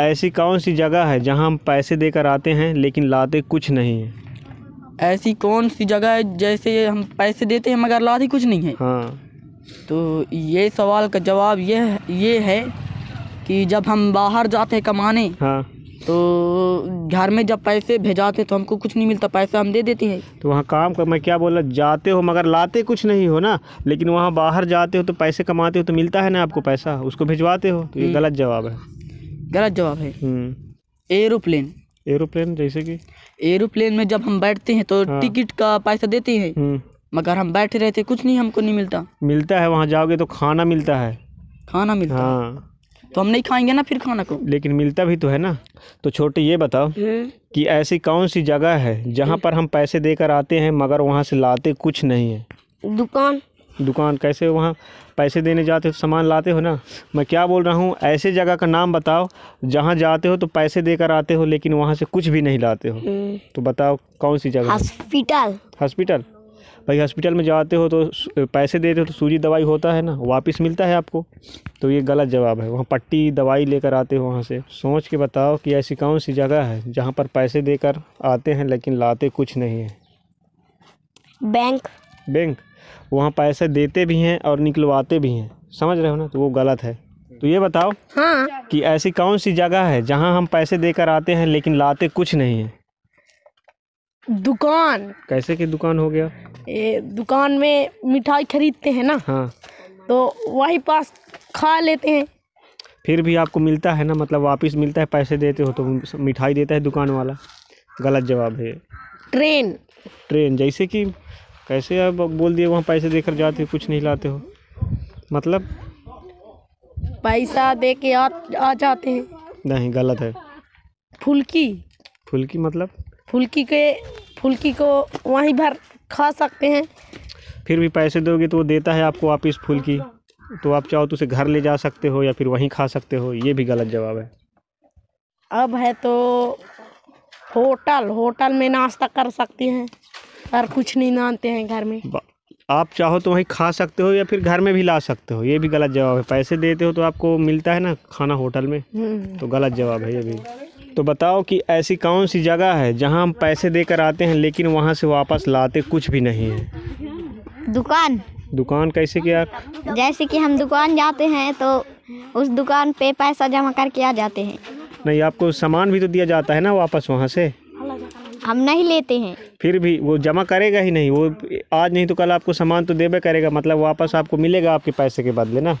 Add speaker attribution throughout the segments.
Speaker 1: ऐसी कौन सी जगह है जहाँ हम पैसे देकर आते हैं लेकिन लाते कुछ नहीं है ऐसी कौन सी जगह है जैसे हम पैसे देते हैं मगर लाते कुछ नहीं है हाँ
Speaker 2: तो ये सवाल का जवाब ये ये है कि जब हम बाहर जाते हैं कमाने हाँ तो घर में जब पैसे भेजाते तो हमको कुछ नहीं मिलता पैसा हम दे देते हैं
Speaker 1: तो वहाँ काम कर मैं क्या बोला जाते हो मगर लाते कुछ नहीं हो ना लेकिन वहाँ बाहर जाते हो तो पैसे कमाते हो तो मिलता है ना आपको पैसा उसको भिजवाते हो तो ये हम्म। गलत जवाब है गलत जवाब है हम्म।
Speaker 2: एरोप्लेन एरोप्लेन जैसे कि एरोप्लेन में जब हम बैठते हैं तो हाँ। टिकट का पैसा देते हैं हम्म। मगर हम बैठे रहते कुछ नहीं हमको नहीं मिलता
Speaker 1: मिलता है वहाँ जाओगे तो खाना मिलता है खाना मिलता हाँ तो हम नहीं खाएंगे ना फिर खाना को लेकिन मिलता भी तो है ना तो छोटे ये बताओ हम्म। कि ऐसी कौन सी जगह है जहाँ पर हम पैसे देकर आते हैं मगर वहाँ से लाते कुछ नहीं
Speaker 2: है दुकान
Speaker 1: दुकान कैसे वहाँ पैसे देने जाते हो तो सामान लाते हो ना मैं क्या बोल रहा हूँ ऐसे जगह का नाम बताओ जहाँ जाते हो तो पैसे देकर आते हो लेकिन वहाँ से कुछ भी नहीं लाते हो हम्म। तो बताओ कौन सी जगह
Speaker 2: हॉस्पिटल
Speaker 1: हॉस्पिटल भाई हॉस्पिटल में जाते हो तो पैसे देते हो तो सूजी दवाई होता है ना वापस मिलता है आपको तो ये गलत जवाब है वहाँ पट्टी दवाई लेकर आते हो वहाँ से सोच के बताओ कि ऐसी कौन सी जगह है जहाँ पर पैसे देकर आते हैं लेकिन लाते कुछ नहीं है बैंक बैंक वहाँ पैसे देते भी हैं और निकलवाते भी हैं समझ रहे हो ना तो वो गलत है तो ये बताओ हाँ। कि ऐसी कौन सी जगह है जहाँ हम पैसे देकर आते हैं लेकिन लाते कुछ नहीं है
Speaker 2: दुकान
Speaker 1: कैसे की दुकान हो गया
Speaker 2: ए, दुकान में मिठाई खरीदते हैं ना हाँ तो वही पास खा लेते हैं
Speaker 1: फिर भी आपको मिलता है ना मतलब वापस मिलता है पैसे देते हो तो मिठाई देता है दुकान वाला गलत जवाब है ट्रेन ट्रेन जैसे कि कैसे आप बोल दिए वहाँ पैसे देकर जाते हो कुछ नहीं लाते हो मतलब
Speaker 2: पैसा दे के आ, आ जाते हैं
Speaker 1: नहीं गलत है फुल्की फुल्की मतलब
Speaker 2: फुल्की के फुल्की को वहीं भर खा सकते हैं
Speaker 1: फिर भी पैसे दोगे तो वो देता है आपको वापिस फुल्की तो आप चाहो तो उसे घर ले जा सकते हो या फिर वहीं खा सकते हो ये भी गलत जवाब है
Speaker 2: अब है तो होटल होटल में नाश्ता कर सकते हैं और कुछ नहीं मानते हैं घर में
Speaker 1: आप चाहो तो वहीं खा सकते हो या फिर घर में भी ला सकते हो ये भी गलत जवाब है पैसे देते हो तो आपको मिलता है ना खाना होटल में हम्म। तो गलत जवाब है ये भी तो बताओ कि ऐसी कौन सी जगह है जहाँ हम पैसे देकर आते हैं लेकिन वहाँ से वापस लाते कुछ भी नहीं है दुकान दुकान कैसे किया
Speaker 2: जैसे कि हम दुकान जाते हैं तो उस दुकान पे पैसा जमा करके आ जाते हैं
Speaker 1: नहीं आपको सामान भी तो दिया जाता है ना वापस वहाँ से
Speaker 2: हम नहीं लेते हैं
Speaker 1: फिर भी वो जमा करेगा ही नहीं वो आज नहीं तो कल आपको सामान तो देवे करेगा मतलब वापस आपको मिलेगा आपके पैसे के बदले ना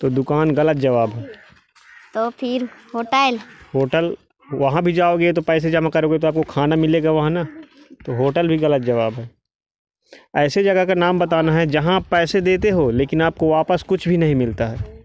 Speaker 1: तो दुकान गलत जवाब है
Speaker 2: तो फिर होटल
Speaker 1: होटल वहाँ भी जाओगे तो पैसे जमा करोगे तो आपको खाना मिलेगा वहाँ ना तो होटल भी गलत जवाब है ऐसे जगह का नाम बताना है जहाँ पैसे देते हो लेकिन आपको वापस कुछ भी नहीं मिलता है